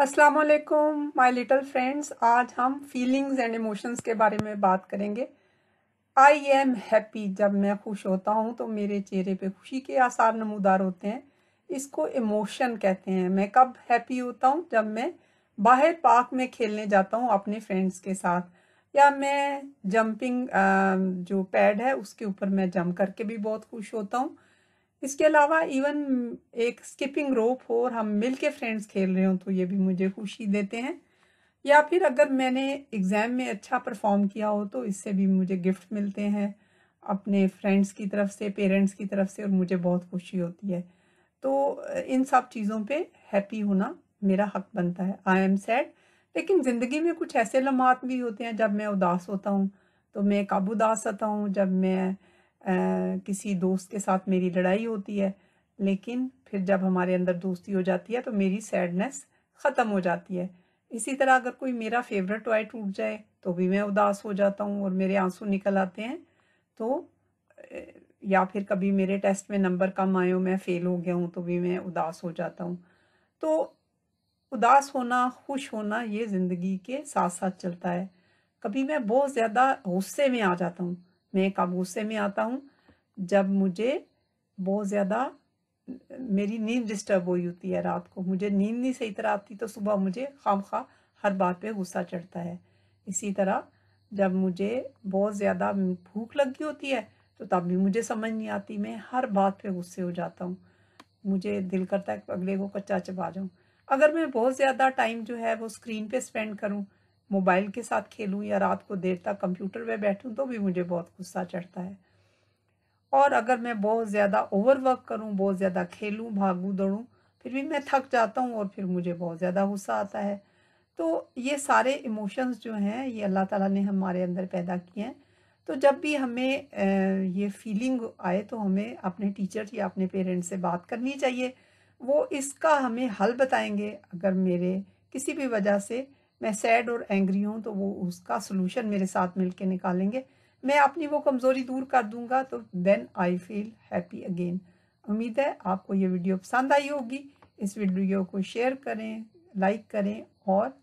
अस्सलाम वालेकुम my little friends आज हम फीलिंग्स एंड इमोशंस के बारे में बात करेंगे आई एम हैप्पी जब मैं खुश होता हूँ तो मेरे चेहरे पे खुशी के आसार नमूदार होते हैं इसको इमोशन कहते हैं मैं कब हैप्पी होता हूँ जब मैं बाहर पार्क में खेलने जाता हूँ अपने फ्रेंड्स के साथ या मैं जंपिंग जो पैड है उसके ऊपर मैं जंप करके भी बहुत खुश होता हूँ इसके अलावा इवन एक स्किपिंग रोप हो और हम मिल के फ्रेंड्स खेल रहे हो तो ये भी मुझे खुशी देते हैं या फिर अगर मैंने एग्ज़ाम में अच्छा परफॉर्म किया हो तो इससे भी मुझे गिफ्ट मिलते हैं अपने फ्रेंड्स की तरफ से पेरेंट्स की तरफ से और मुझे बहुत खुशी होती है तो इन सब चीज़ों पे हैप्पी होना मेरा हक बनता है आई एम सैड लेकिन ज़िंदगी में कुछ ऐसे लम्हात भी होते हैं जब मैं उदास होता हूँ तो मैं काबू उदास होता हूँ जब मैं किसी दोस्त के साथ मेरी लड़ाई होती है लेकिन फिर जब हमारे अंदर दोस्ती हो जाती है तो मेरी सैडनेस ख़त्म हो जाती है इसी तरह अगर कोई मेरा फेवरेट टॉय टूट जाए तो भी मैं उदास हो जाता हूँ और मेरे आंसू निकल आते हैं तो या फिर कभी मेरे टेस्ट में नंबर कम आए हो मैं फ़ेल हो गया हूँ तो भी मैं उदास हो जाता हूँ तो उदास होना खुश होना ये ज़िंदगी के साथ साथ चलता है कभी मैं बहुत ज़्यादा गुस्से में आ जाता हूँ मैं कब गुस्से में आता हूँ जब मुझे बहुत ज़्यादा मेरी नींद डिस्टर्ब हुई होती है रात को मुझे नींद नहीं सही तरह आती तो सुबह मुझे खाम खा हर बात पे गुस्सा चढ़ता है इसी तरह जब मुझे बहुत ज़्यादा भूख लगी होती है तो तब भी मुझे समझ नहीं आती मैं हर बात पे गुस्से हो जाता हूँ मुझे दिल करता है अगले को कच्चा चबा जाऊँ अगर मैं बहुत ज़्यादा टाइम जो है वो स्क्रीन पे स्पेंड करूँ मोबाइल के साथ खेलूं या रात को देर तक कंप्यूटर पे बैठूं तो भी मुझे बहुत गुस्सा चढ़ता है और अगर मैं बहुत ज़्यादा ओवरवर्क करूं बहुत ज़्यादा खेलूं भागूं दौड़ूं फिर भी मैं थक जाता हूं और फिर मुझे बहुत ज़्यादा गुस्सा आता है तो ये सारे इमोशंस जो हैं ये अल्लाह ताला ने हमारे अंदर पैदा किए हैं तो जब भी हमें ये फीलिंग आए तो हमें अपने टीचर या अपने पेरेंट्स से बात करनी चाहिए वो इसका हमें हल बताएंगे अगर मेरे किसी भी वजह से मैं सैड और एंग्री हूँ तो वो उसका सोल्यूशन मेरे साथ मिलकर निकालेंगे मैं अपनी वो कमज़ोरी दूर कर दूंगा तो then I feel happy again उम्मीद है आपको ये वीडियो पसंद आई होगी इस वीडियो को शेयर करें लाइक करें और